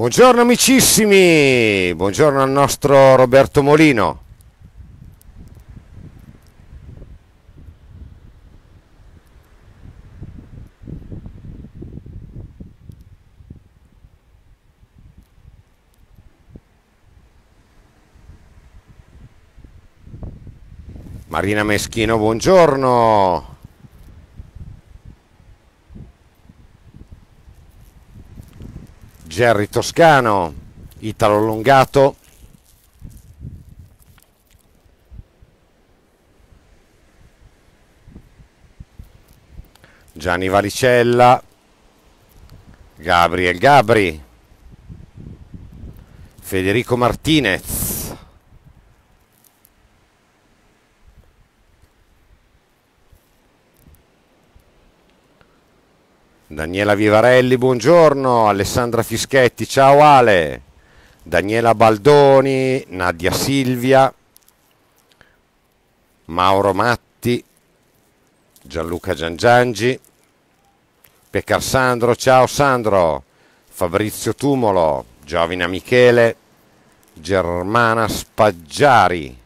Buongiorno amicissimi, buongiorno al nostro Roberto Molino. Marina Meschino, buongiorno. Gerry Toscano, Italo Longato. Gianni Valicella, Gabriel Gabri, Federico Martinez. Daniela Vivarelli, buongiorno. Alessandra Fischetti, ciao Ale. Daniela Baldoni, Nadia Silvia, Mauro Matti, Gianluca Giangiangi, Peccar Sandro, ciao Sandro, Fabrizio Tumolo, Giovina Michele, Germana Spaggiari,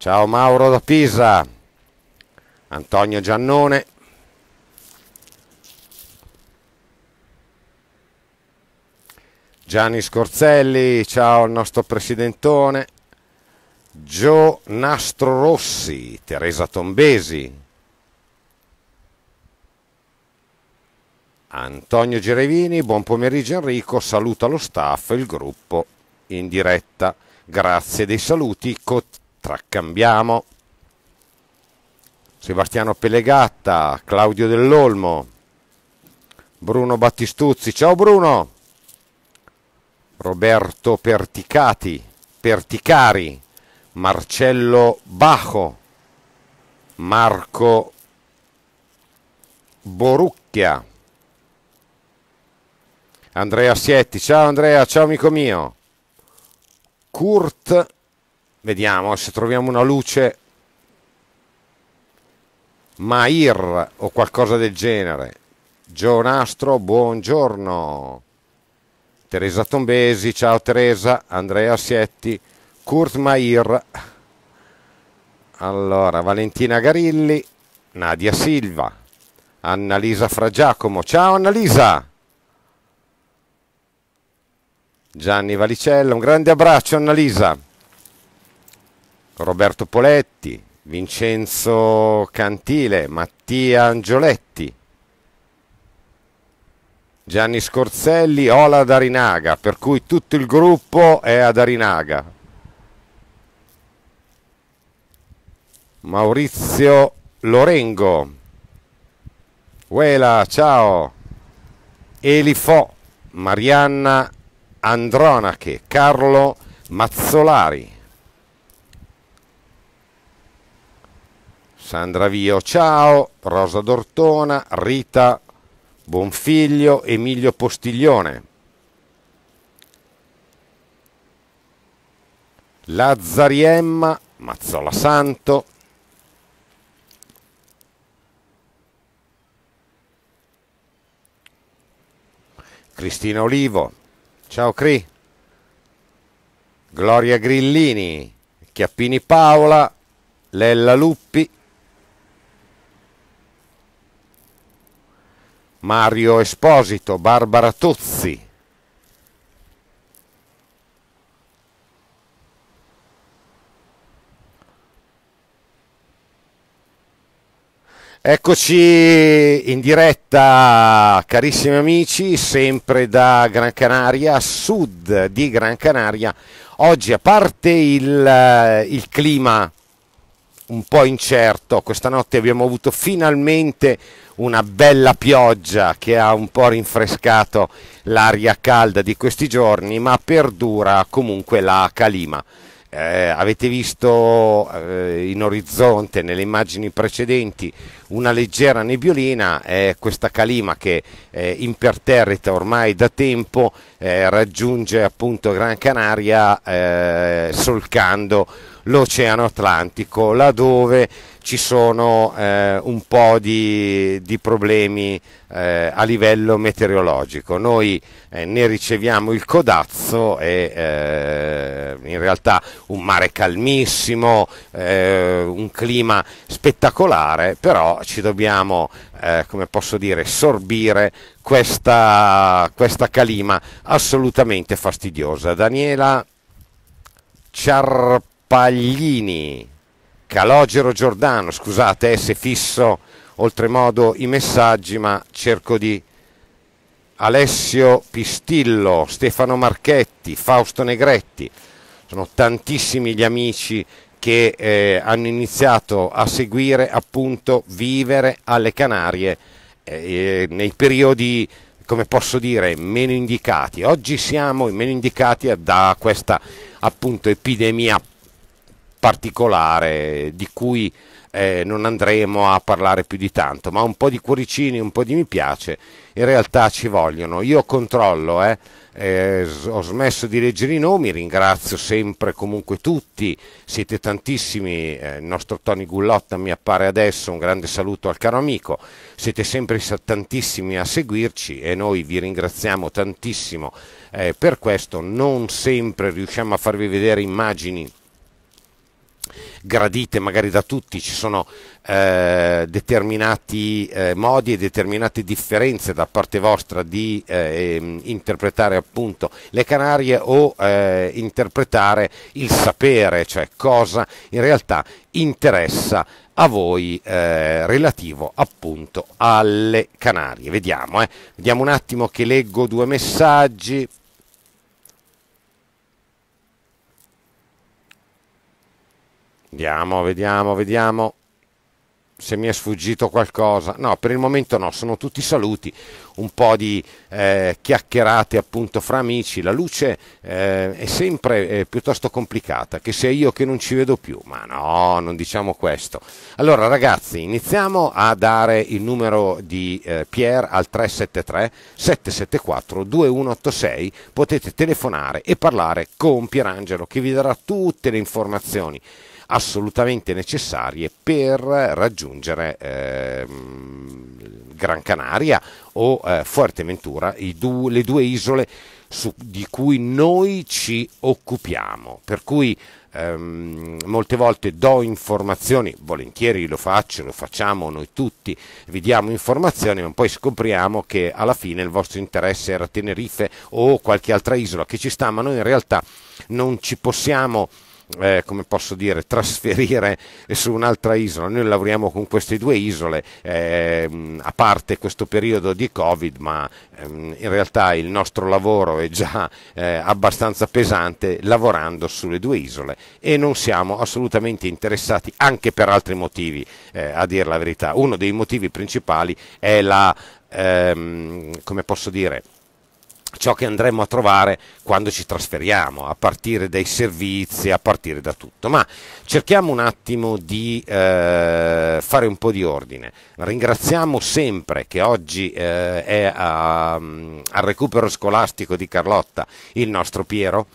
Ciao Mauro da Pisa. Antonio Giannone. Gianni Scorzelli, ciao il nostro presidentone. Gio Nastro Rossi, Teresa Tombesi. Antonio Gerevini, buon pomeriggio Enrico, saluta lo staff e il gruppo in diretta. Grazie dei saluti, tracambiamo Sebastiano Pelegatta, Claudio Dell'Olmo, Bruno Battistuzzi, ciao Bruno, Roberto Perticati, Perticari, Marcello Bajo, Marco Borucchia, Andrea Sietti, ciao Andrea, ciao amico mio, Kurt Vediamo se troviamo una luce. Mair o qualcosa del genere. Gionastro, buongiorno. Teresa Tombesi, ciao Teresa. Andrea Sietti, Kurt Mair. Allora, Valentina Garilli, Nadia Silva, Annalisa Fragiacomo. Ciao Annalisa. Gianni Valicella, un grande abbraccio Annalisa. Roberto Poletti, Vincenzo Cantile, Mattia Angioletti, Gianni Scorzelli, Ola ad Arinaga, per cui tutto il gruppo è ad Arinaga. Maurizio Lorengo, Uela, ciao, Elifo, Marianna Andronache, Carlo Mazzolari. Sandra Vio, ciao, Rosa Dortona, Rita Bonfiglio, Emilio Postiglione. Lazzariemma, Mazzola Santo, Cristina Olivo, ciao Cri, Gloria Grillini, Chiappini Paola, Lella Luppi, Mario Esposito, Barbara Tozzi. Eccoci in diretta, carissimi amici, sempre da Gran Canaria, sud di Gran Canaria. Oggi, a parte il, eh, il clima un po' incerto. Questa notte abbiamo avuto finalmente una bella pioggia che ha un po' rinfrescato l'aria calda di questi giorni, ma perdura comunque la calima. Eh, avete visto eh, in orizzonte nelle immagini precedenti una leggera nebbiolina, eh, questa calima che eh, imperterrita ormai da tempo eh, raggiunge appunto Gran Canaria eh, solcando l'Oceano Atlantico, laddove ci sono eh, un po' di, di problemi eh, a livello meteorologico. Noi eh, ne riceviamo il codazzo e eh, in realtà un mare calmissimo, eh, un clima spettacolare, però ci dobbiamo, eh, come posso dire, sorbire questa, questa calima assolutamente fastidiosa. Daniela Ciarpa Paglini, Calogero Giordano, scusate eh, se fisso oltremodo i messaggi, ma cerco di... Alessio Pistillo, Stefano Marchetti, Fausto Negretti, sono tantissimi gli amici che eh, hanno iniziato a seguire appunto vivere alle Canarie eh, nei periodi come posso dire meno indicati oggi siamo i meno indicati da questa appunto epidemia particolare di cui eh, non andremo a parlare più di tanto, ma un po' di cuoricini, un po' di mi piace, in realtà ci vogliono. Io controllo, eh, eh, ho smesso di leggere i nomi, ringrazio sempre comunque tutti, siete tantissimi, eh, il nostro Tony Gullotta mi appare adesso, un grande saluto al caro amico, siete sempre tantissimi a seguirci e noi vi ringraziamo tantissimo eh, per questo, non sempre riusciamo a farvi vedere immagini gradite magari da tutti, ci sono eh, determinati eh, modi e determinate differenze da parte vostra di eh, ehm, interpretare appunto le Canarie o eh, interpretare il sapere, cioè cosa in realtà interessa a voi eh, relativo appunto alle Canarie. Vediamo, eh. vediamo un attimo che leggo due messaggi. Vediamo, vediamo, vediamo se mi è sfuggito qualcosa. No, per il momento no, sono tutti saluti, un po' di eh, chiacchierate appunto fra amici. La luce eh, è sempre eh, piuttosto complicata, che sia io che non ci vedo più, ma no, non diciamo questo. Allora ragazzi, iniziamo a dare il numero di eh, Pier al 373 774 2186. Potete telefonare e parlare con Pierangelo che vi darà tutte le informazioni assolutamente necessarie per raggiungere eh, Gran Canaria o eh, Fuerteventura, du- le due isole su- di cui noi ci occupiamo. Per cui ehm, molte volte do informazioni, volentieri lo faccio, lo facciamo noi tutti, vi diamo informazioni, ma poi scopriamo che alla fine il vostro interesse era Tenerife o qualche altra isola che ci sta, ma noi in realtà non ci possiamo eh, come posso dire, trasferire su un'altra isola. Noi lavoriamo con queste due isole, eh, a parte questo periodo di Covid, ma ehm, in realtà il nostro lavoro è già eh, abbastanza pesante lavorando sulle due isole e non siamo assolutamente interessati anche per altri motivi, eh, a dire la verità. Uno dei motivi principali è la, ehm, come posso dire, ciò che andremo a trovare quando ci trasferiamo, a partire dai servizi, a partire da tutto. Ma cerchiamo un attimo di eh, fare un po' di ordine. Ringraziamo sempre che oggi eh, è a, mm, al recupero scolastico di Carlotta il nostro Piero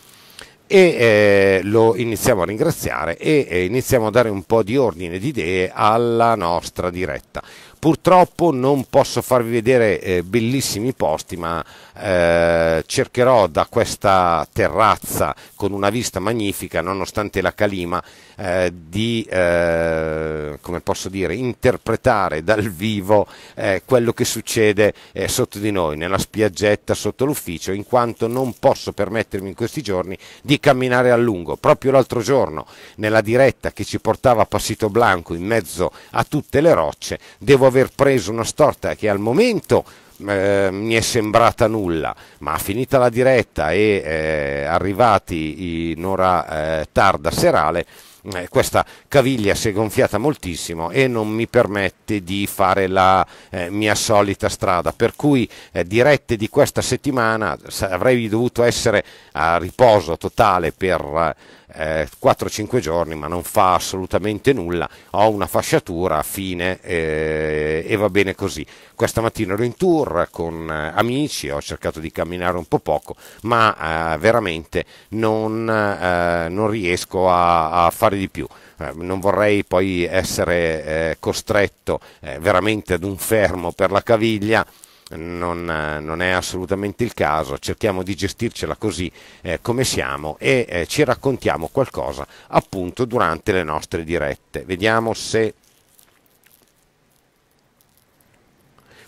e eh, lo iniziamo a ringraziare e eh, iniziamo a dare un po' di ordine di idee alla nostra diretta. Purtroppo non posso farvi vedere eh, bellissimi posti, ma eh, cercherò da questa terrazza con una vista magnifica, nonostante la calima, eh, di eh, come posso dire, interpretare dal vivo eh, quello che succede eh, sotto di noi, nella spiaggetta sotto l'ufficio, in quanto non posso permettermi in questi giorni di camminare a lungo. Proprio l'altro giorno, nella diretta che ci portava a Passito Blanco in mezzo a tutte le rocce, devo aver preso una storta che al momento eh, mi è sembrata nulla, ma finita la diretta e eh, arrivati in ora eh, tarda serale eh, questa caviglia si è gonfiata moltissimo e non mi permette di fare la eh, mia solita strada, per cui eh, dirette di questa settimana avrei dovuto essere a riposo totale per eh, eh, 4-5 giorni ma non fa assolutamente nulla, ho una fasciatura, fine eh, e va bene così. Questa mattina ero in tour con eh, amici, ho cercato di camminare un po' poco, ma eh, veramente non, eh, non riesco a, a fare di più eh, non vorrei poi essere eh, costretto eh, veramente ad un fermo per la caviglia non, eh, non, è assolutamente il caso, cerchiamo di gestircela così eh, come siamo e eh, ci raccontiamo qualcosa appunto durante le nostre dirette. Vediamo se...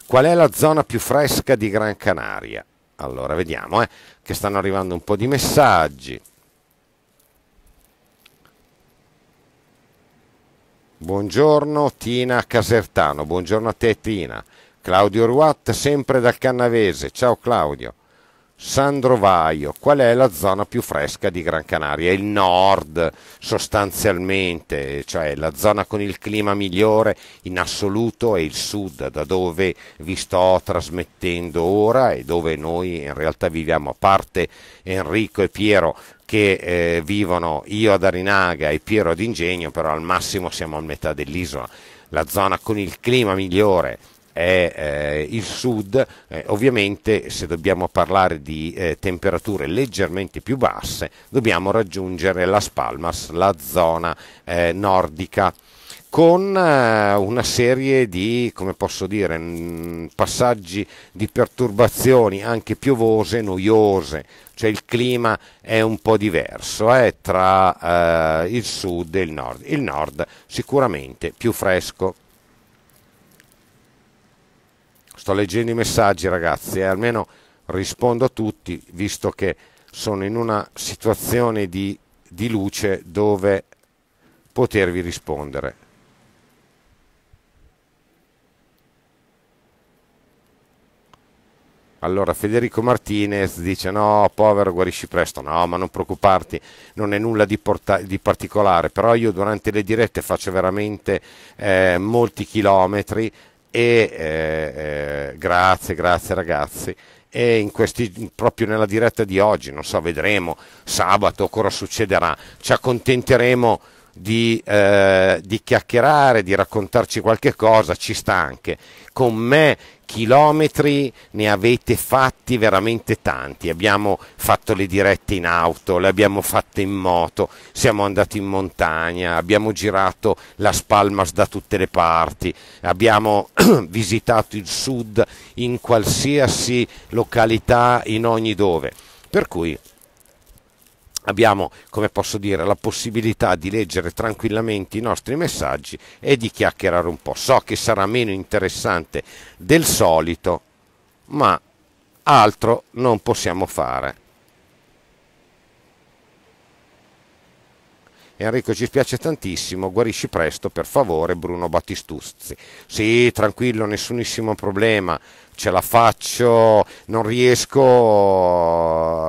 Qual è la zona più fresca di Gran Canaria? Allora, vediamo, eh, che stanno arrivando un po' di messaggi. Buongiorno Tina Casertano, buongiorno a te Tina. Claudio Ruat, sempre dal Cannavese. Ciao Claudio. Sandro Vaio, qual è la zona più fresca di Gran Canaria? Il nord, sostanzialmente, cioè la zona con il clima migliore in assoluto è il sud, da dove vi sto trasmettendo ora e dove noi in realtà viviamo, a parte Enrico e Piero che eh, vivono io ad Arinaga e Piero ad Ingegno, però al massimo siamo a metà dell'isola. La zona con il clima migliore è eh, il sud, eh, ovviamente se dobbiamo parlare di eh, temperature leggermente più basse dobbiamo raggiungere Las Palmas, la zona eh, nordica con eh, una serie di, come posso dire, mm, passaggi di perturbazioni anche piovose, noiose, cioè il clima è un po' diverso eh, tra eh, il sud e il nord. Il nord sicuramente più fresco, sto leggendo i messaggi ragazzi, eh, almeno rispondo a tutti, visto che sono in una situazione di, di luce dove potervi rispondere. Allora Federico Martinez dice no, povero, guarisci presto, no, ma non preoccuparti, non è nulla di, di particolare, però io durante le dirette faccio veramente eh, molti chilometri e eh, eh, grazie, grazie ragazzi. E in questi, proprio nella diretta di oggi, non so, vedremo sabato cosa succederà. Ci accontenteremo di, eh, di chiacchierare, di raccontarci qualche cosa, ci sta anche. Con me chilometri ne avete fatti veramente tanti, abbiamo fatto le dirette in auto, le abbiamo fatte in moto, siamo andati in montagna, abbiamo girato Las Palmas da tutte le parti, abbiamo visitato il sud in qualsiasi località, in ogni dove. Per cui abbiamo, come posso dire, la possibilità di leggere tranquillamente i nostri messaggi e di chiacchierare un po'. So che sarà meno interessante del solito, ma altro non possiamo fare. Enrico ci spiace tantissimo, guarisci presto per favore Bruno Battistuzzi. Sì, tranquillo, nessunissimo problema, ce la faccio, non riesco,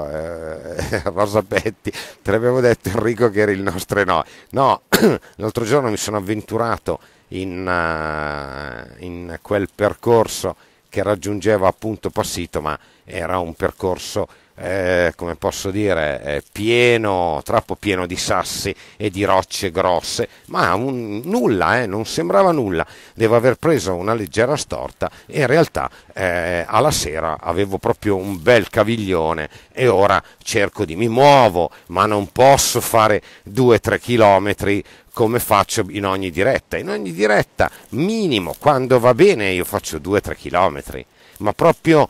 eh, Rosabetti, te l'avevo detto Enrico che eri il nostro no. No, l'altro giorno mi sono avventurato in, eh, in quel percorso che raggiungeva appunto Passito, ma era un percorso eh, come posso dire, pieno, troppo pieno di sassi e di rocce grosse, ma un, nulla, eh, non sembrava nulla. Devo aver preso una leggera storta e in realtà eh, alla sera avevo proprio un bel caviglione e ora cerco di mi muovo, ma non posso fare 2-3 chilometri come faccio in ogni diretta. In ogni diretta, minimo, quando va bene, io faccio 2-3 chilometri, ma proprio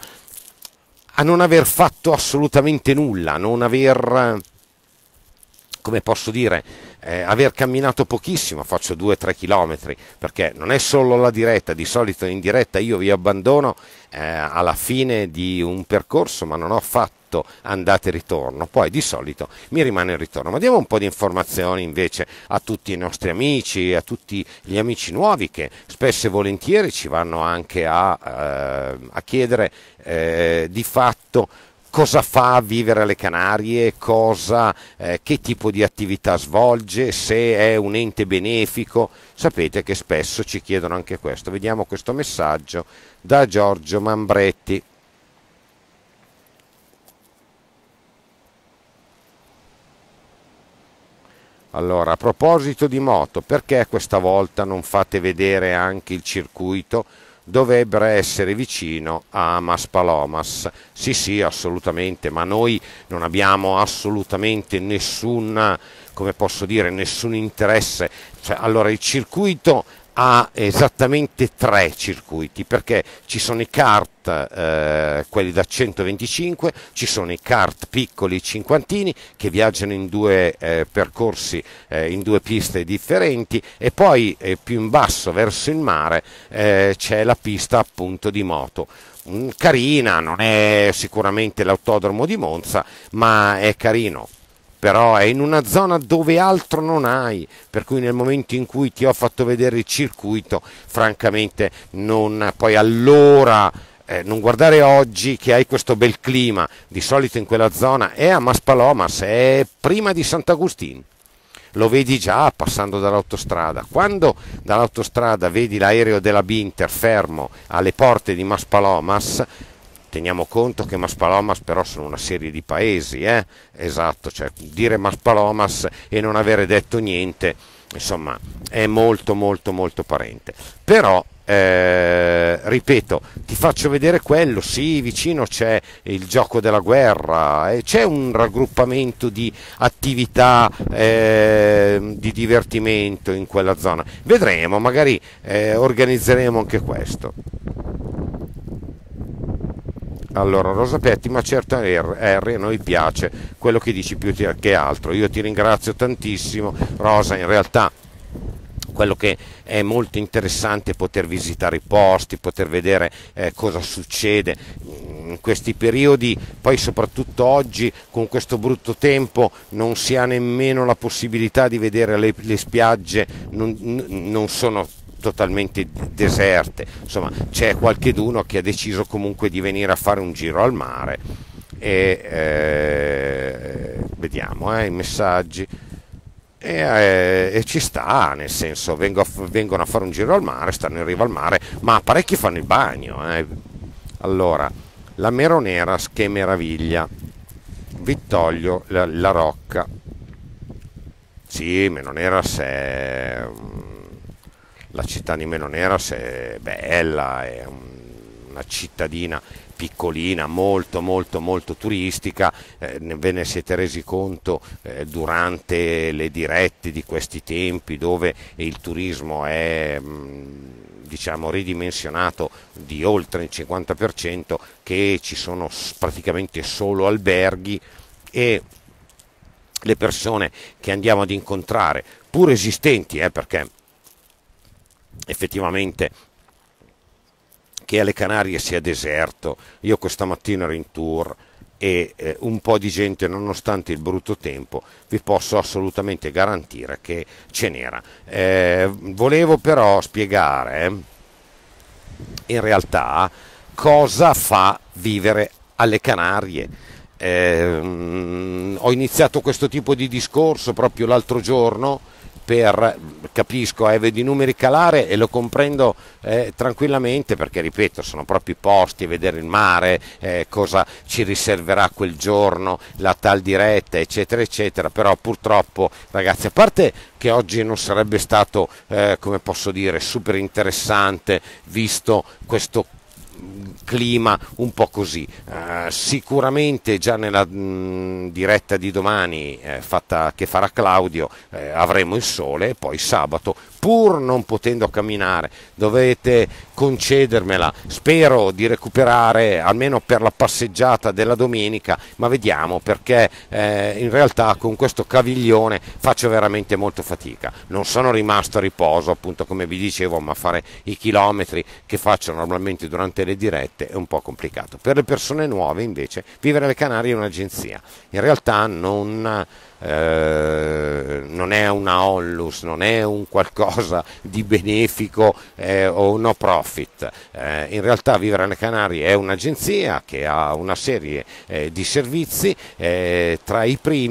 a non aver fatto assolutamente nulla, a non aver, come posso dire, eh, aver camminato pochissimo, faccio 2-3 chilometri, perché non è solo la diretta, di solito in diretta io vi abbandono eh, alla fine di un percorso, ma non ho fatto fatto andata e ritorno, poi di solito mi rimane il ritorno. Ma diamo un po' di informazioni invece a tutti i nostri amici, a tutti gli amici nuovi che spesso e volentieri ci vanno anche a, eh, a chiedere eh, di fatto cosa fa a vivere alle Canarie, cosa, eh, che tipo di attività svolge, se è un ente benefico. Sapete che spesso ci chiedono anche questo. Vediamo questo messaggio da Giorgio Mambretti. Allora, a proposito di moto, perché questa volta non fate vedere anche il circuito? Dovrebbe essere vicino a Maspalomas. Sì, sì, assolutamente, ma noi non abbiamo assolutamente nessun, come posso dire, nessun interesse. Cioè, allora, il circuito ha esattamente tre circuiti perché ci sono i kart eh, quelli da 125 ci sono i kart piccoli cinquantini che viaggiano in due eh, percorsi eh, in due piste differenti e poi eh, più in basso verso il mare eh, c'è la pista appunto di moto mm, carina non è sicuramente l'autodromo di Monza ma è carino però è in una zona dove altro non hai, per cui nel momento in cui ti ho fatto vedere il circuito, francamente non poi allora eh, non guardare oggi che hai questo bel clima, di solito in quella zona è a Maspalomas, è prima di Sant'Agustin, lo vedi già passando dall'autostrada. Quando dall'autostrada vedi l'aereo della Binter fermo alle porte di Maspalomas, teniamo conto che Maspalomas però sono una serie di paesi, eh? esatto, cioè dire Maspalomas e non avere detto niente, insomma, è molto molto molto parente. Però eh, ripeto, ti faccio vedere quello, sì, vicino c'è il gioco della guerra, eh, c'è un raggruppamento di attività eh, di divertimento in quella zona. Vedremo, magari eh, organizzeremo anche questo. Allora, Rosa Petti, ma certo R, R a noi piace, quello che dici più che altro. Io ti ringrazio tantissimo, Rosa, in realtà quello che è molto interessante è poter visitare i posti, poter vedere eh, cosa succede in questi periodi, poi soprattutto oggi con questo brutto tempo non si ha nemmeno la possibilità di vedere le, le spiagge, non, non sono totalmente deserte, insomma c'è qualcheduno che ha deciso comunque di venire a fare un giro al mare e eh, vediamo eh, i messaggi e, eh, e, ci sta, nel senso vengo, vengono a fare un giro al mare, stanno in riva al mare, ma parecchi fanno il bagno. Eh. Allora, la Meroneras che meraviglia, Vittorio la, la Rocca, sì, Meroneras è la città di Meloneras è bella, è una cittadina piccolina, molto molto molto turistica, eh, ve ne siete resi conto eh, durante le dirette di questi tempi dove il turismo è mm, diciamo ridimensionato di oltre il 50% che ci sono praticamente solo alberghi e le persone che andiamo ad incontrare, pur esistenti, eh, perché effettivamente che alle Canarie sia deserto. Io questa mattina ero in tour e eh, un po' di gente nonostante il brutto tempo vi posso assolutamente garantire che ce n'era eh, volevo però spiegare eh, in realtà cosa fa vivere alle Canarie eh, mm, ho iniziato questo tipo di discorso proprio l'altro giorno per, capisco, eh, vedi i numeri calare e lo comprendo eh, tranquillamente perché, ripeto, sono proprio i posti, vedere il mare, eh, cosa ci riserverà quel giorno, la tal diretta, eccetera, eccetera, però purtroppo, ragazzi, a parte che oggi non sarebbe stato, eh, come posso dire, super interessante, visto questo clima un po' così. Uh, sicuramente già nella mh, mm, diretta di domani eh, fatta, che farà Claudio eh, avremo il sole, e poi sabato pur non potendo camminare, dovete concedermela. Spero di recuperare almeno per la passeggiata della domenica, ma vediamo perché eh, in realtà con questo caviglione faccio veramente molto fatica. Non sono rimasto a riposo, appunto come vi dicevo, ma fare i chilometri che faccio normalmente durante le dirette è un po' complicato. Per le persone nuove invece vivere alle Canarie è un'agenzia. In realtà non eh, non è una onlus, non è un qualcosa di benefico eh, o no profit. Eh, in realtà Vivere alle Canarie è un'agenzia che ha una serie eh, di servizi, eh, tra i primi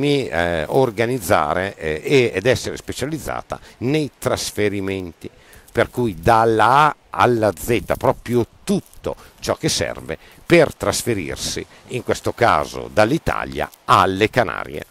organizzare ed essere specializzata nei trasferimenti, per cui dalla A alla Z, proprio tutto ciò che serve per trasferirsi, in questo caso dall'Italia alle Canarie.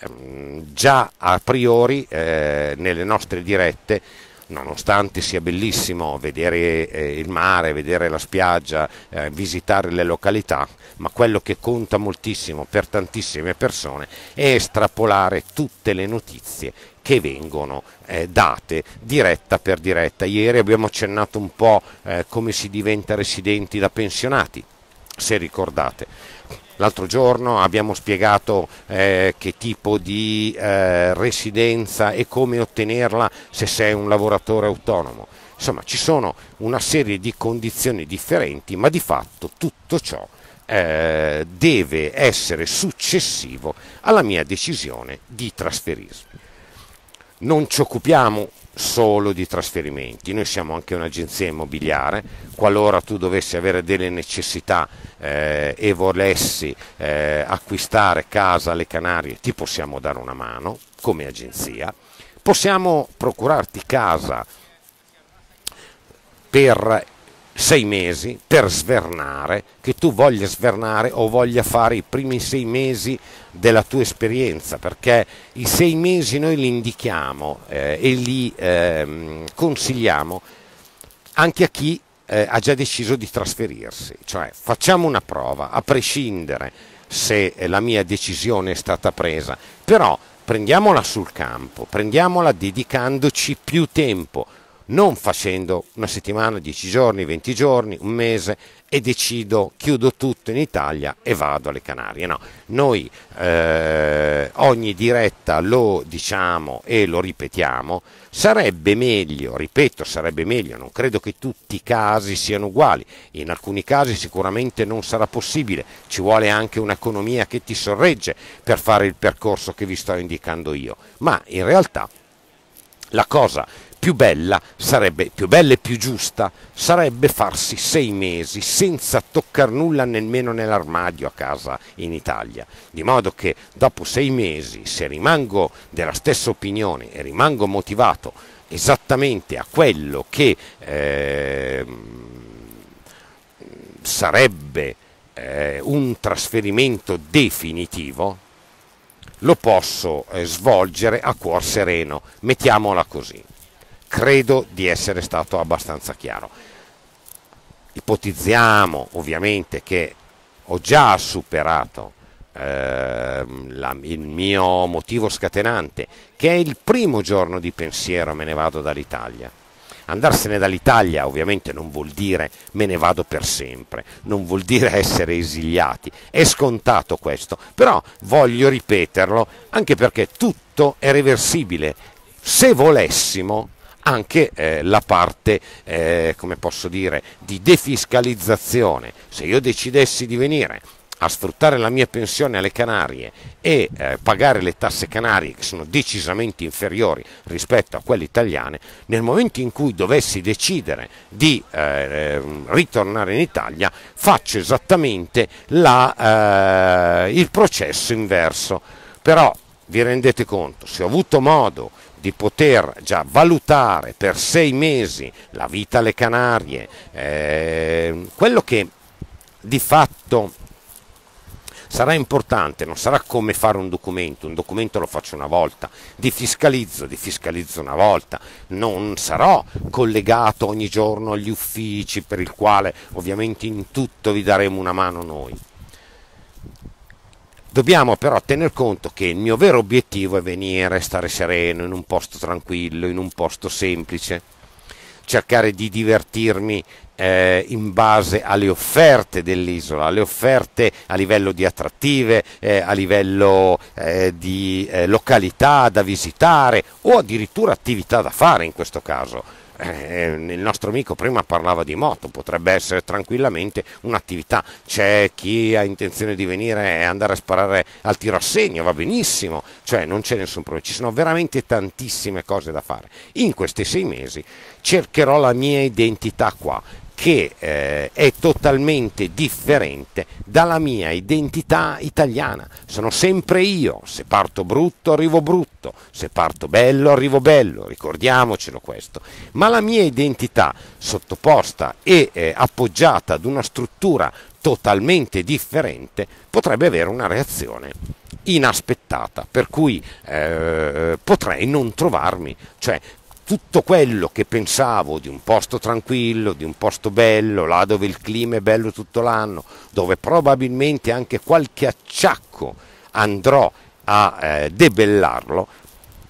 Ehm, già a priori eh, nelle nostre dirette nonostante sia bellissimo vedere eh, il mare, vedere la spiaggia, eh, visitare le località, ma quello che conta moltissimo per tantissime persone è estrapolare tutte le notizie che vengono eh, date diretta per diretta. Ieri abbiamo accennato un po' eh, come si diventa residenti da pensionati, se ricordate L'altro giorno abbiamo spiegato eh, che tipo di eh, residenza e come ottenerla se sei un lavoratore autonomo. Insomma, ci sono una serie di condizioni differenti, ma di fatto tutto ciò eh, deve essere successivo alla mia decisione di trasferirmi. Non ci occupiamo solo di trasferimenti, noi siamo anche un'agenzia immobiliare, qualora tu dovessi avere delle necessità eh, e volessi eh, acquistare casa alle Canarie ti possiamo dare una mano come agenzia, possiamo procurarti casa per sei mesi per svernare, che tu voglia svernare o voglia fare i primi sei mesi della tua esperienza, perché i sei mesi noi li indichiamo eh, e li eh, consigliamo anche a chi eh, ha già deciso di trasferirsi, cioè facciamo una prova, a prescindere se eh, la mia decisione è stata presa, però prendiamola sul campo, prendiamola dedicandoci più tempo non facendo una settimana, 10 giorni, 20 giorni, un mese e decido, chiudo tutto in Italia e vado alle Canarie. No, noi eh, ogni diretta lo diciamo e lo ripetiamo, sarebbe meglio, ripeto, sarebbe meglio, non credo che tutti i casi siano uguali, in alcuni casi sicuramente non sarà possibile, ci vuole anche un'economia che ti sorregge per fare il percorso che vi sto indicando io, ma in realtà la cosa più bella, sarebbe più bella e più giusta, sarebbe farsi sei mesi senza toccare nulla nemmeno nell'armadio a casa in Italia. Di modo che dopo sei mesi, se rimango della stessa opinione e rimango motivato esattamente a quello che eh, sarebbe eh, un trasferimento definitivo, lo posso eh, svolgere a cuor sereno, mettiamola così credo di essere stato abbastanza chiaro. Ipotizziamo ovviamente che ho già superato eh, la, il mio motivo scatenante, che è il primo giorno di pensiero me ne vado dall'Italia. Andarsene dall'Italia ovviamente non vuol dire me ne vado per sempre, non vuol dire essere esiliati, è scontato questo, però voglio ripeterlo anche perché tutto è reversibile. Se volessimo anche eh, la parte, eh, come posso dire, di defiscalizzazione. Se io decidessi di venire a sfruttare la mia pensione alle Canarie e eh, pagare le tasse canarie che sono decisamente inferiori rispetto a quelle italiane, nel momento in cui dovessi decidere di eh, ehm, ritornare in Italia faccio esattamente la, eh, il processo inverso. Però vi rendete conto, se ho avuto modo di poter già valutare per sei mesi la vita alle Canarie, eh, quello che di fatto sarà importante, non sarà come fare un documento, un documento lo faccio una volta, di fiscalizzo, di fiscalizzo una volta, non sarò collegato ogni giorno agli uffici per il quale ovviamente in tutto vi daremo una mano noi. Dobbiamo però tener conto che il mio vero obiettivo è venire, stare sereno, in un posto tranquillo, in un posto semplice, cercare di divertirmi eh, in base alle offerte dell'isola, alle offerte a livello di attrattive, eh, a livello eh, di eh, località da visitare o addirittura attività da fare in questo caso eh, il nostro amico prima parlava di moto, potrebbe essere tranquillamente un'attività. C'è chi ha intenzione di venire e andare a sparare al tiro a segno, va benissimo, cioè non c'è nessun problema, ci sono veramente tantissime cose da fare. In questi sei mesi cercherò la mia identità qua che eh, è totalmente differente dalla mia identità italiana. Sono sempre io, se parto brutto arrivo brutto, se parto bello arrivo bello, ricordiamocelo questo. Ma la mia identità sottoposta e eh, appoggiata ad una struttura totalmente differente potrebbe avere una reazione inaspettata, per cui eh, potrei non trovarmi, cioè tutto quello che pensavo di un posto tranquillo, di un posto bello, là dove il clima è bello tutto l'anno, dove probabilmente anche qualche acciacco andrò a eh, debellarlo,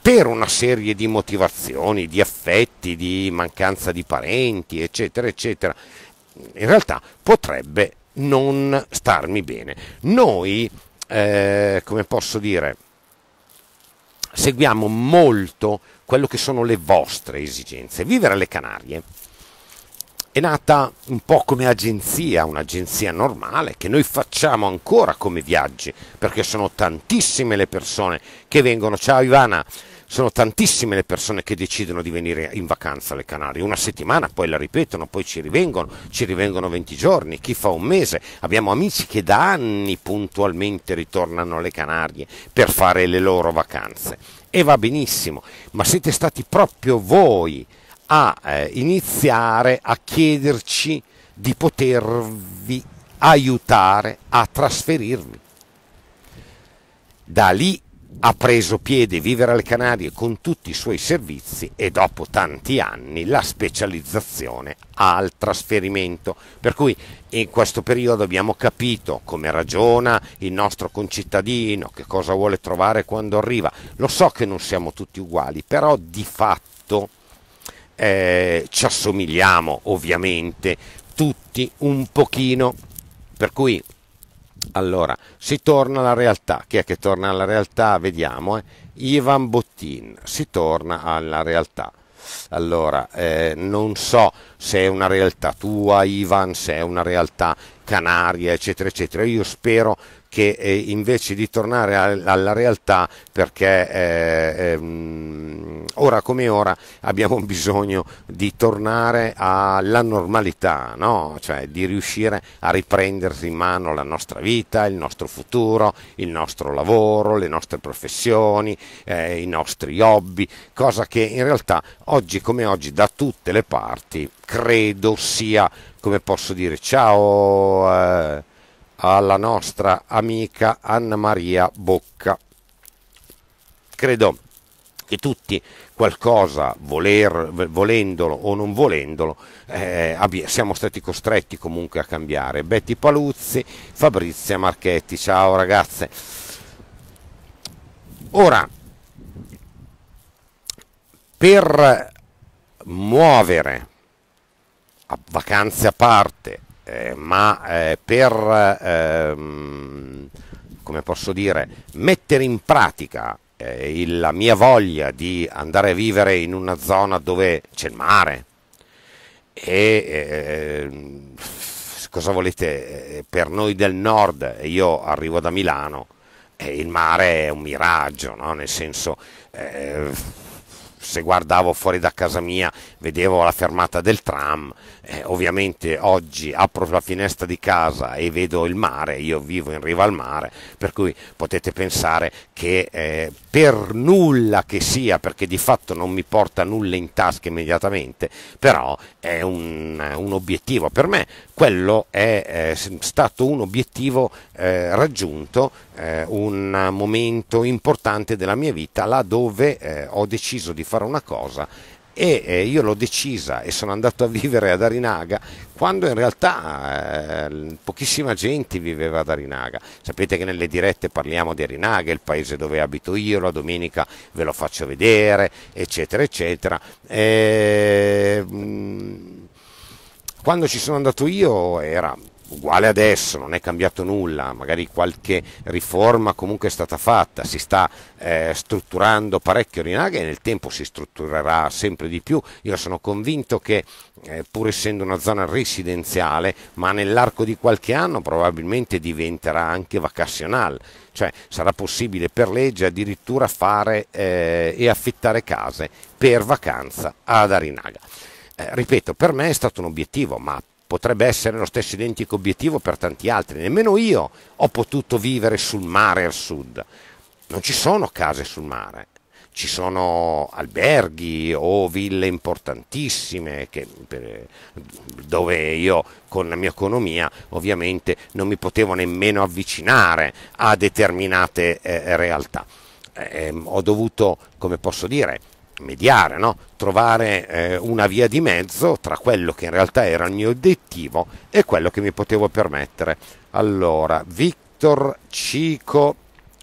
per una serie di motivazioni, di affetti, di mancanza di parenti, eccetera, eccetera, in realtà potrebbe non starmi bene. Noi, eh, come posso dire, seguiamo molto quello che sono le vostre esigenze. Vivere alle Canarie è nata un po' come agenzia, un'agenzia normale che noi facciamo ancora come viaggi, perché sono tantissime le persone che vengono. Ciao Ivana, sono tantissime le persone che decidono di venire in vacanza alle Canarie, una settimana, poi la ripetono, poi ci rivengono, ci rivengono 20 giorni, chi fa un mese. Abbiamo amici che da anni puntualmente ritornano alle Canarie per fare le loro vacanze e va benissimo, ma siete stati proprio voi a eh, iniziare a chiederci di potervi aiutare a trasferirvi. Da lì ha preso piede vivere alle Canarie con tutti i suoi servizi e dopo tanti anni la specializzazione al trasferimento. Per cui in questo periodo abbiamo capito come ragiona il nostro concittadino, che cosa vuole trovare quando arriva. Lo so che non siamo tutti uguali, però di fatto eh, ci assomigliamo ovviamente tutti un pochino. Per cui allora, si torna alla realtà. Chi è che torna alla realtà? Vediamo. Eh. Ivan Bottin, si torna alla realtà. Allora, eh, non so se è una realtà tua, Ivan, se è una realtà canaria, eccetera, eccetera. Io spero che eh, invece di tornare al, alla realtà perché eh, ehm, ora come ora abbiamo bisogno di tornare alla normalità, no? cioè di riuscire a riprendersi in mano la nostra vita, il nostro futuro, il nostro lavoro, le nostre professioni, eh, i nostri hobby, cosa che in realtà oggi come oggi da tutte le parti credo sia, come posso dire, ciao eh, alla nostra amica Anna Maria Bocca. Credo che tutti qualcosa, voler, volendolo o non volendolo, eh, siamo stati costretti comunque a cambiare. Betty Paluzzi, Fabrizia Marchetti, ciao ragazze. Ora, per muovere a vacanze a parte eh, ma eh, per ehm, come posso dire, mettere in pratica eh, il, la mia voglia di andare a vivere in una zona dove c'è il mare. E ehm, cosa volete eh, per noi del nord? Io arrivo da Milano e eh, il mare è un miraggio, no? nel senso se guardavo fuori da casa mia vedevo la fermata del tram eh, ovviamente oggi apro la finestra di casa e vedo il mare, io vivo in riva al mare, per cui potete pensare che eh, per nulla che sia, perché di fatto non mi porta nulla in tasca immediatamente, però è un, un obiettivo per me, quello è eh, stato un obiettivo eh, raggiunto, eh, un momento importante della mia vita, là dove eh, ho deciso di fare una cosa e eh, io l'ho decisa e sono andato a vivere ad Arinaga quando in realtà eh, pochissima gente viveva ad Arinaga. Sapete che nelle dirette parliamo di Arinaga, il paese dove abito io, la domenica ve lo faccio vedere, eccetera, eccetera. E, eh, mh, mm, quando ci sono andato io era uguale adesso, non è cambiato nulla, magari qualche riforma comunque è stata fatta, si sta eh, strutturando parecchio Rinaga e nel tempo si strutturerà sempre di più. Io sono convinto che eh, pur essendo una zona residenziale, ma nell'arco di qualche anno probabilmente diventerà anche vacazionale, cioè sarà possibile per legge addirittura fare eh, e affittare case per vacanza ad Arinaga. Eh, ripeto, per me è stato un obiettivo, ma potrebbe essere lo stesso identico obiettivo per tanti altri. Nemmeno io ho potuto vivere sul mare al sud. Non ci sono case sul mare, ci sono alberghi o ville importantissime che, dove io con la mia economia ovviamente non mi potevo nemmeno avvicinare a determinate eh, realtà. Eh, ho dovuto, come posso dire, mediare, no? trovare eh, una via di mezzo tra quello che in realtà era il mio obiettivo e quello che mi potevo permettere. Allora, Victor Cico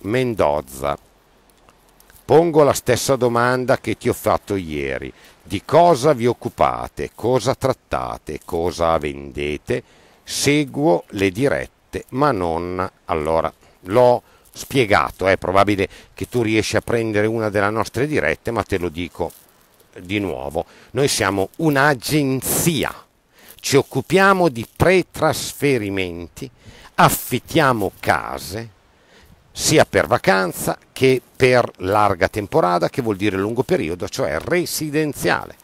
Mendoza, pongo la stessa domanda che ti ho fatto ieri. Di cosa vi occupate? Cosa trattate? Cosa vendete? Seguo le dirette, ma non... Allora, l'ho spiegato, è probabile che tu riesci a prendere una delle nostre dirette, ma te lo dico di nuovo, noi siamo un'agenzia, ci occupiamo di pretrasferimenti, affittiamo case sia per vacanza che per larga temporada, che vuol dire lungo periodo, cioè residenziale.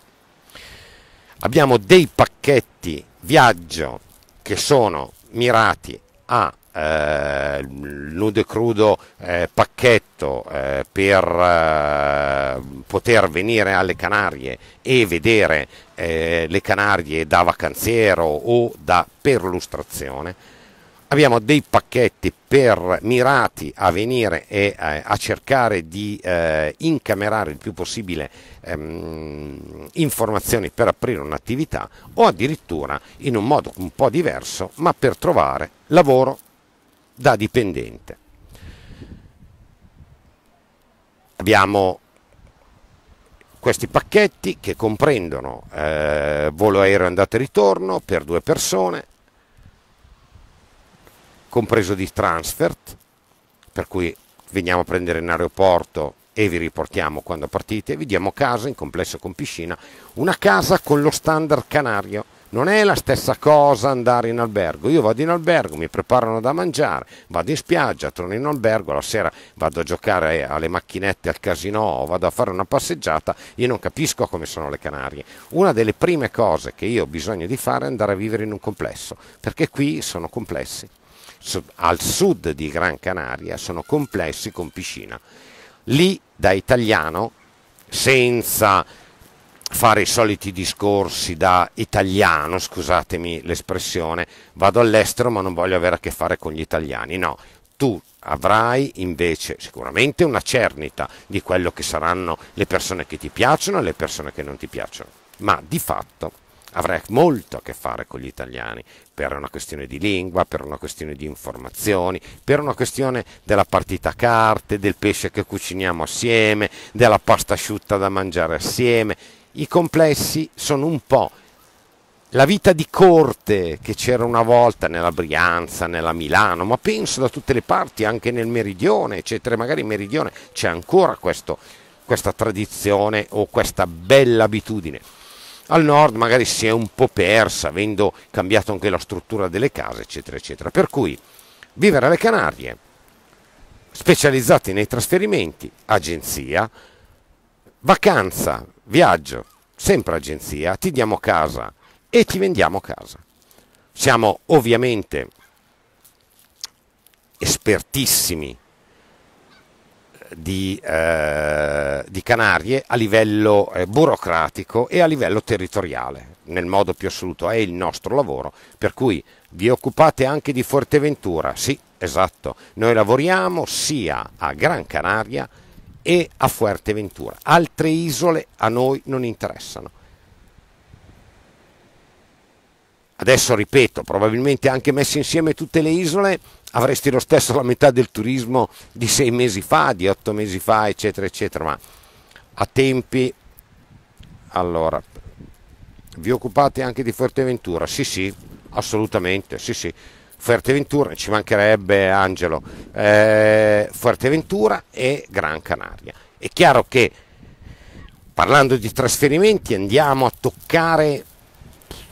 Abbiamo dei pacchetti viaggio che sono mirati a eh, nudo e crudo eh, pacchetto eh, per eh, poter venire alle Canarie e vedere eh, le Canarie da vacanziero o da perlustrazione. Abbiamo dei pacchetti per mirati a venire e eh, a cercare di incamerare il più possibile ehm, informazioni per aprire un'attività o addirittura in un modo un po' diverso ma per trovare lavoro da dipendente. Abbiamo questi pacchetti che comprendono eh, volo aereo andata e ritorno per due persone, compreso di transfert, per cui veniamo a prendere in aeroporto e vi riportiamo quando partite, vi diamo casa in complesso con piscina, una casa con lo standard canario non è la stessa cosa andare in albergo. Io vado in albergo, mi preparano da mangiare, vado in spiaggia, torno in albergo, la sera vado a giocare eh, alle macchinette al casino o vado a fare una passeggiata. Io non capisco come sono le Canarie. Una delle prime cose che io ho bisogno di fare è andare a vivere in un complesso, perché qui sono complessi. Al sud di Gran Canaria sono complessi con piscina. Lì da italiano, senza fare i soliti discorsi da italiano, scusatemi l'espressione, vado all'estero ma non voglio avere a che fare con gli italiani, no, tu avrai invece sicuramente una cernita di quello che saranno le persone che ti piacciono e le persone che non ti piacciono, ma di fatto avrai molto a che fare con gli italiani per una questione di lingua, per una questione di informazioni, per una questione della partita a carte, del pesce che cuciniamo assieme, della pasta asciutta da mangiare assieme i complessi sono un po' la vita di corte che c'era una volta nella Brianza, nella Milano, ma penso da tutte le parti, anche nel Meridione, eccetera, magari in Meridione c'è ancora questo, questa tradizione o questa bella abitudine. Al nord magari si è un po' persa, avendo cambiato anche la struttura delle case, eccetera, eccetera. Per cui vivere alle Canarie, specializzati nei trasferimenti, agenzia, vacanza viaggio, sempre agenzia, ti diamo casa e ti vendiamo casa. Siamo ovviamente espertissimi eh, di, eh, di Canarie a livello eh, burocratico e a livello territoriale, nel modo più assoluto, è il nostro lavoro, per cui vi occupate anche di Forteventura, sì, esatto, noi lavoriamo sia a Gran Canaria, e a Fuerteventura. Altre isole a noi non interessano. Adesso ripeto, probabilmente anche messe insieme tutte le isole avresti lo stesso la metà del turismo di sei mesi fa, di otto mesi fa, eccetera, eccetera, ma a tempi... Allora, vi occupate anche di Fuerteventura? Sì, sì, assolutamente, sì, sì. Fuerteventura, ci mancherebbe Angelo, eh, Fuerteventura e Gran Canaria. È chiaro che parlando di trasferimenti andiamo a toccare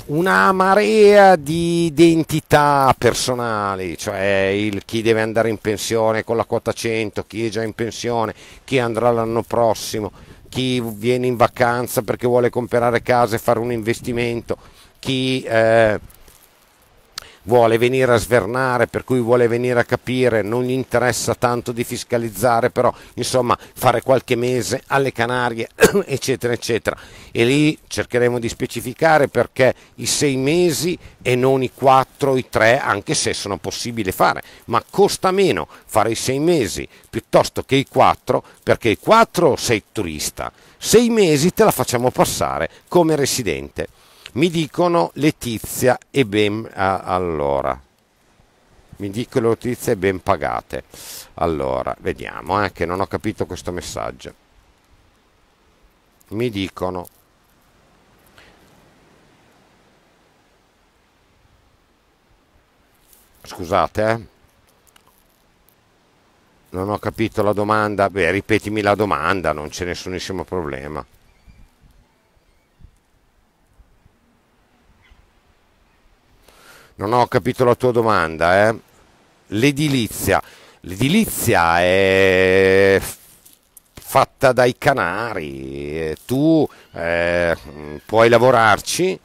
una marea di identità personali, cioè il, chi deve andare in pensione con la quota 100, chi è già in pensione, chi andrà l'anno prossimo, chi viene in vacanza perché vuole comprare casa e fare un investimento, chi eh, vuole venire a svernare, per cui vuole venire a capire, non gli interessa tanto di fiscalizzare, però insomma fare qualche mese alle Canarie, eccetera, eccetera. E lì cercheremo di specificare perché i sei mesi e non i quattro, i tre, anche se sono possibili fare, ma costa meno fare i sei mesi piuttosto che i quattro, perché i quattro sei turista, sei mesi te la facciamo passare come residente. Mi dicono Letizia e ben ah, allora. Mi dicono Letizia e ben pagate. Allora, vediamo, eh, che non ho capito questo messaggio. Mi dicono Scusate, eh. Non ho capito la domanda. Beh, ripetimi la domanda, non c'è nessunissimo problema. non ho capito la tua domanda. Eh? L'edilizia. L'edilizia è fatta dai canari, tu eh, puoi lavorarci.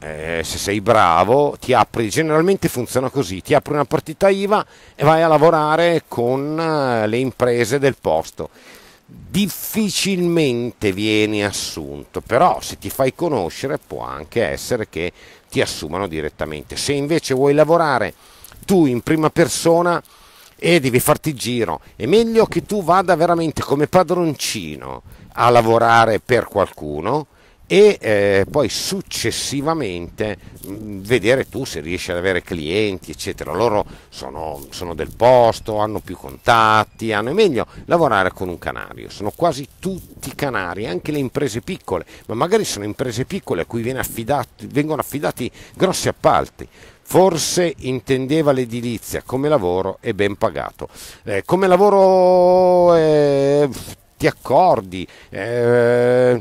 Eh, se sei bravo ti apri, generalmente funziona così, ti apri una partita IVA e vai a lavorare con eh, le imprese del posto. Difficilmente vieni assunto, però se ti fai conoscere può anche essere che ti assumano direttamente. Se invece vuoi lavorare tu in prima persona e devi farti giro, è meglio che tu vada veramente come padroncino a lavorare per qualcuno e eh, poi successivamente mh, mm, vedere tu se riesci ad avere clienti eccetera loro sono, sono, del posto hanno più contatti hanno è meglio lavorare con un canario sono quasi tutti canari anche le imprese piccole ma magari sono imprese piccole a cui affidati, vengono affidati grossi appalti forse intendeva l'edilizia come lavoro e ben pagato eh, come lavoro eh, ti accordi, eh,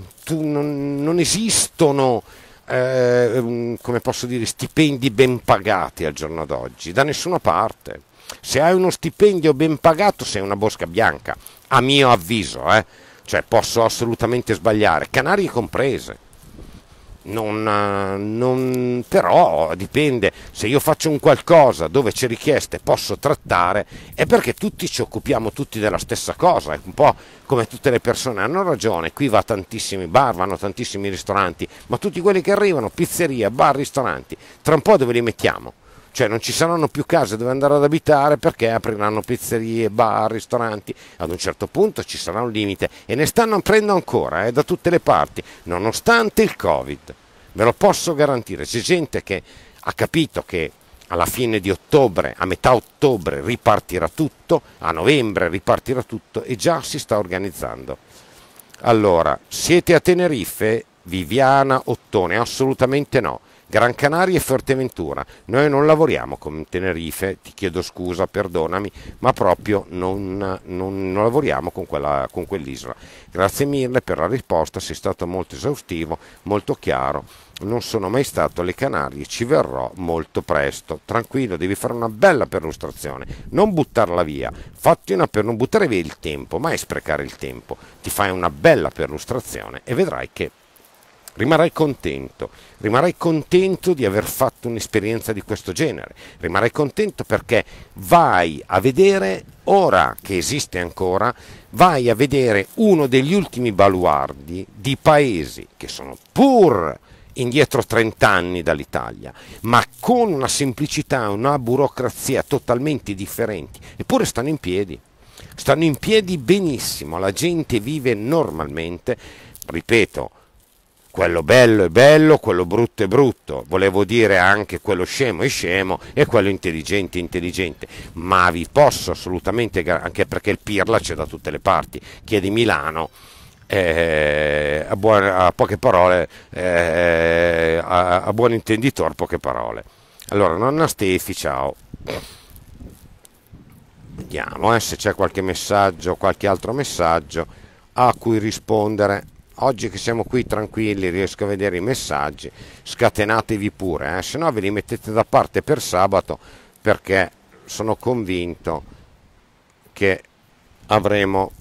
non esistono eh, um, come posso dire, stipendi ben pagati al giorno d'oggi, da nessuna parte. Se hai uno stipendio ben pagato sei una bosca bianca, a mio avviso, eh? cioè posso assolutamente sbagliare, Canarie comprese non, non, però dipende, se io faccio un qualcosa dove c'è richiesta e posso trattare, è perché tutti ci occupiamo tutti della stessa cosa, è un po' come tutte le persone hanno ragione, qui va tantissimi bar, vanno tantissimi ristoranti, ma tutti quelli che arrivano, pizzeria, bar, ristoranti, tra un po' dove li mettiamo? cioè non ci saranno più case dove andare ad abitare perché apriranno pizzerie, bar, ristoranti, ad un certo punto ci sarà un limite e ne stanno aprendo ancora eh, da tutte le parti, nonostante il Covid, ve lo posso garantire, c'è gente che ha capito che alla fine di ottobre, a metà ottobre ripartirà tutto, a novembre ripartirà tutto e già si sta organizzando. Allora, siete a Tenerife? Viviana Ottone, assolutamente no. Gran Canaria e Forteventura. Noi non lavoriamo con Tenerife, ti chiedo scusa, perdonami, ma proprio non, non, non lavoriamo con, quella, con quell'isola. Grazie mille per la risposta, sei stato molto esaustivo, molto chiaro non sono mai stato alle Canarie, ci verrò molto presto. Tranquillo, devi fare una bella perlustrazione, non buttarla via. Fatti una per non buttare via il tempo, mai sprecare il tempo. Ti fai una bella perlustrazione e vedrai che rimarrai contento, rimarrai contento di aver fatto un'esperienza di questo genere, rimarrai contento perché vai a vedere, ora che esiste ancora, vai a vedere uno degli ultimi baluardi di paesi che sono pur indietro 30 anni dall'Italia, ma con una semplicità, una burocrazia totalmente differenti, eppure stanno in piedi. Stanno in piedi benissimo, la gente vive normalmente, ripeto, quello bello è bello, quello brutto è brutto, volevo dire anche quello scemo è scemo e quello intelligente è intelligente, ma vi posso assolutamente, anche perché il Pirla c'è da tutte le parti, chi è di Milano, eh, a, buone, a, poche parole, eh, a, a, buon intenditor poche parole. Allora, nonna Stefi, ciao. Vediamo eh, se c'è qualche messaggio, qualche altro messaggio a cui rispondere. Oggi che siamo qui tranquilli, riesco a vedere i messaggi, scatenatevi pure, eh? se no ve li mettete da parte per sabato perché sono convinto che avremo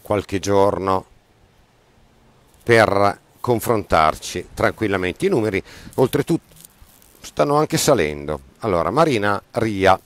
qualche giorno per confrontarci tranquillamente. I numeri oltretutto stanno anche salendo. Allora, Marina Ria.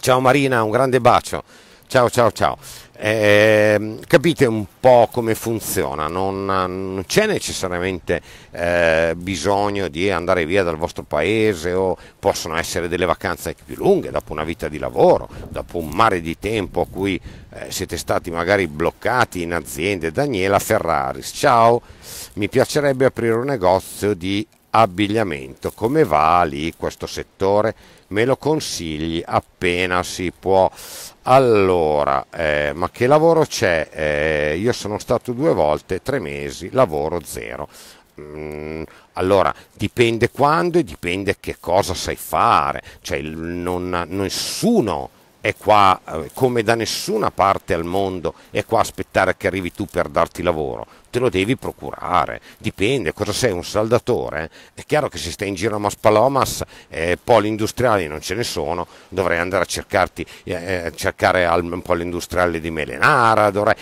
Ciao Marina, un grande bacio. Ciao ciao ciao. Eh, capite un po' come funziona, non, non c'è necessariamente eh, bisogno di andare via dal vostro paese o possono essere delle vacanze più lunghe dopo una vita di lavoro, dopo un mare di tempo a cui eh, siete stati magari bloccati in aziende. Daniela Ferraris, ciao, mi piacerebbe aprire un negozio di abbigliamento, come va lì questo settore? Me lo consigli appena si può allora, eh, ma che lavoro c'è? Eh, io sono stato due volte, tre mesi, lavoro zero. Mm, allora, dipende quando e dipende che cosa sai fare. Cioè, non, nessuno è qua, eh, come da nessuna parte al mondo, è qua a aspettare che arrivi tu per darti lavoro te lo devi procurare, dipende, cosa sei un saldatore? È chiaro che se stai in giro a Maspalomas eh, poli industriali non ce ne sono, dovrei andare a cercarti, eh, eh cercare al, un polo industriale di Melenara, dovrei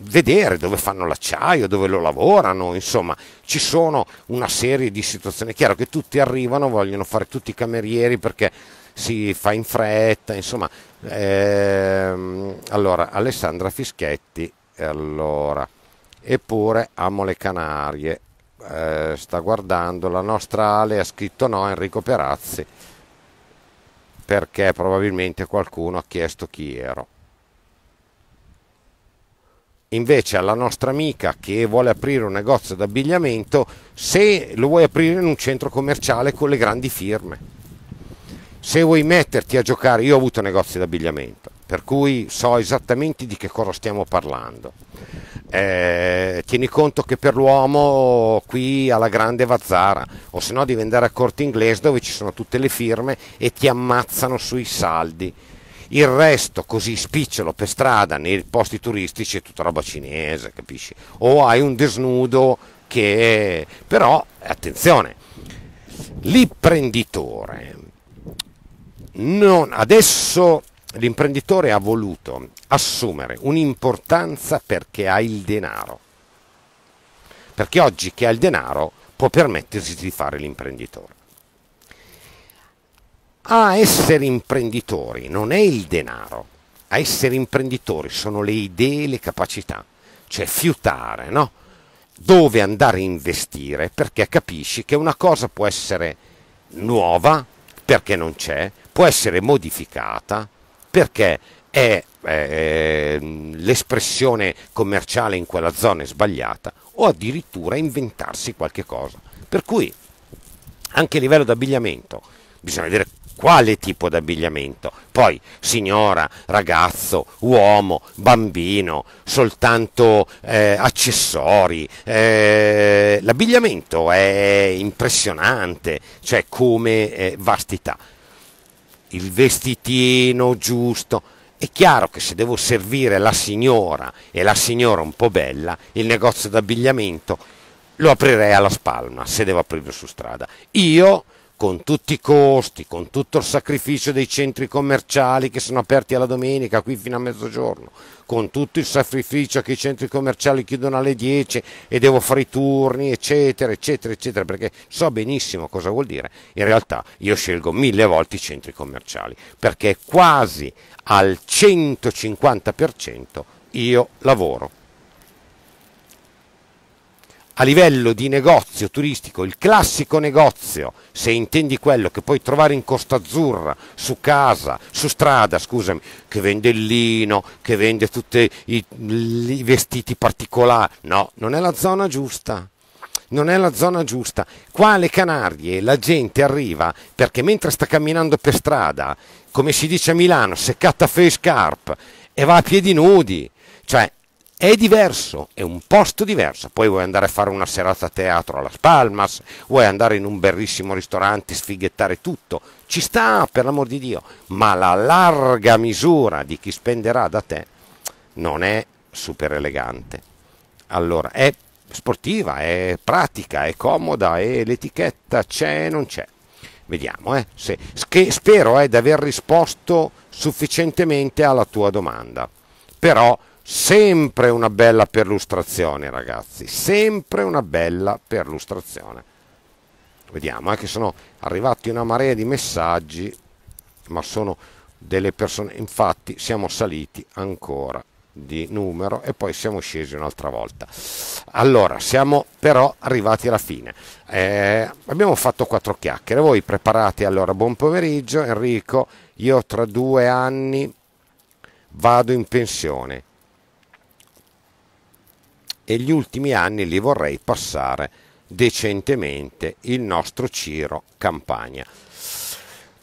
vedere dove fanno l'acciaio, dove lo lavorano, insomma ci sono una serie di situazioni, è chiaro che tutti arrivano, vogliono fare tutti i camerieri perché si fa in fretta, insomma. Ehm, allora, Alessandra Fischetti, allora eppure amo le Canarie. Eh, sta guardando la nostra Ale ha scritto no Enrico Perazzi perché probabilmente qualcuno ha chiesto chi ero. Invece alla nostra amica che vuole aprire un negozio d'abbigliamento, se lo vuoi aprire in un centro commerciale con le grandi firme, se vuoi metterti a giocare, io ho avuto negozi d'abbigliamento, per cui so esattamente di che cosa stiamo parlando eh, tieni conto che per l'uomo qui alla grande Vazzara, o se no devi andare a Corte Inglese dove ci sono tutte le firme e ti ammazzano sui saldi. Il resto così spicciolo per strada nei posti turistici è tutta roba cinese, capisci? O hai un desnudo che... però attenzione, l'imprenditore non, adesso l'imprenditore ha voluto assumere un'importanza perché ha il denaro. Perché oggi che ha il denaro può permettersi di fare l'imprenditore. A essere imprenditori non è il denaro, a essere imprenditori sono le idee e le capacità, cioè fiutare, no? Dove andare a investire perché capisci che una cosa può essere nuova perché non c'è, può essere modificata, perché è eh, l'espressione commerciale in quella zona è sbagliata o addirittura inventarsi qualche cosa. Per cui anche a livello di abbigliamento bisogna vedere quale tipo di abbigliamento. Poi signora, ragazzo, uomo, bambino, soltanto eh, accessori. Eh, l'abbigliamento è impressionante, cioè come eh, vastità il vestitino giusto. È chiaro che se devo servire la signora e la signora un po' bella, il negozio d'abbigliamento lo aprirei alla spalma se devo aprirlo su strada. Io con tutti i costi, con tutto il sacrificio dei centri commerciali che sono aperti alla domenica, qui fino a mezzogiorno, con tutto il sacrificio che i centri commerciali chiudono alle 10 e devo fare i turni, eccetera, eccetera, eccetera, perché so benissimo cosa vuol dire. In realtà io scelgo mille volte i centri commerciali, perché quasi al 150% io lavoro a livello di negozio turistico, il classico negozio, se intendi quello che puoi trovare in Costa Azzurra, su casa, su strada, scusami, che vende il lino, che vende tutti i, i vestiti particolari, no, non è la zona giusta non è la zona giusta. Qua alle Canarie la gente arriva perché mentre sta camminando per strada, come si dice a Milano, se catta face scarp e va a piedi nudi. Cioè, è diverso, è un posto diverso. Poi vuoi andare a fare una serata a teatro alla Las Palmas, vuoi andare in un bellissimo ristorante, sfighettare tutto, ci sta, per l'amor di Dio, ma la larga misura di chi spenderà da te non è super elegante. Allora, è sportiva, è pratica, è comoda e l'etichetta c'è e non c'è. Vediamo, eh, se, che spero eh, di aver risposto sufficientemente alla tua domanda. Però Sempre una bella perlustrazione, ragazzi. Sempre una bella perlustrazione. Vediamo, anche eh, sono arrivati una marea di messaggi, ma sono delle persone... Infatti siamo saliti ancora di numero e poi siamo scesi un'altra volta. Allora, siamo però arrivati alla fine. Eh, abbiamo fatto quattro chiacchiere, voi preparate allora, buon pomeriggio Enrico, io tra due anni vado in pensione, e gli ultimi anni li vorrei passare decentemente il nostro Ciro Campania.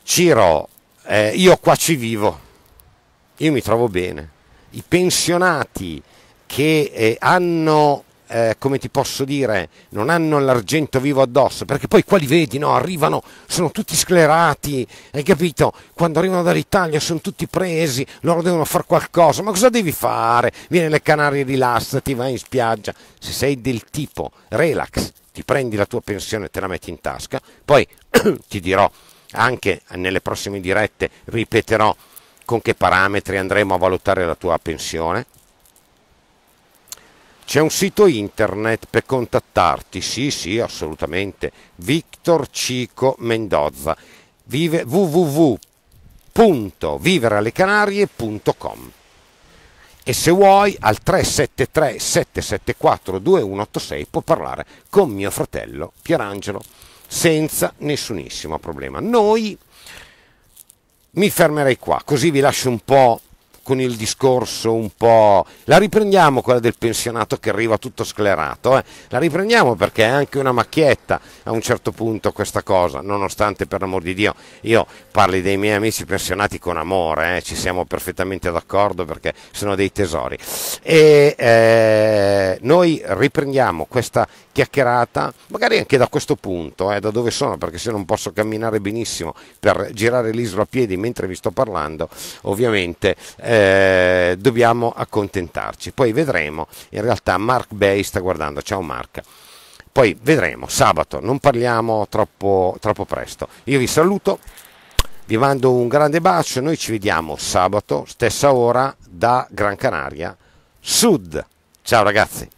Ciro, eh, io qua ci vivo, io mi trovo bene. I pensionati che eh, hanno eh, come ti posso dire, non hanno l'argento vivo addosso, perché poi qua li vedi, no? arrivano, sono tutti sclerati, hai capito? Quando arrivano dall'Italia sono tutti presi, loro devono fare qualcosa, ma cosa devi fare? Vieni alle Canarie, rilassati, vai in spiaggia, se sei del tipo relax, ti prendi la tua pensione, e te la metti in tasca, poi ti dirò anche nelle prossime dirette, ripeterò con che parametri andremo a valutare la tua pensione, c'è un sito internet per contattarti, sì sì assolutamente, Victor Cico Mendoza, vive www.vivereallecanarie.com e se vuoi al 373 774 2186 puoi parlare con mio fratello Pierangelo senza nessunissimo problema. Noi mi fermerei qua, così vi lascio un po' con il discorso un po'... La riprendiamo quella del pensionato che arriva tutto sclerato, eh? la riprendiamo perché è anche una macchietta a un certo punto questa cosa, nonostante per l'amor di Dio io parli dei miei amici pensionati con amore, eh? ci siamo perfettamente d'accordo perché sono dei tesori. E eh, noi riprendiamo questa chiacchierata, magari anche da questo punto, eh, da dove sono, perché se non posso camminare benissimo per girare l'isola a piedi mentre vi sto parlando, ovviamente... Eh, eh, dobbiamo accontentarci. Poi vedremo, in realtà Mark Bay sta guardando, ciao Mark. Poi vedremo, sabato, non parliamo troppo, troppo presto. Io vi saluto, vi mando un grande bacio, noi ci vediamo sabato, stessa ora, da Gran Canaria Sud. Ciao ragazzi!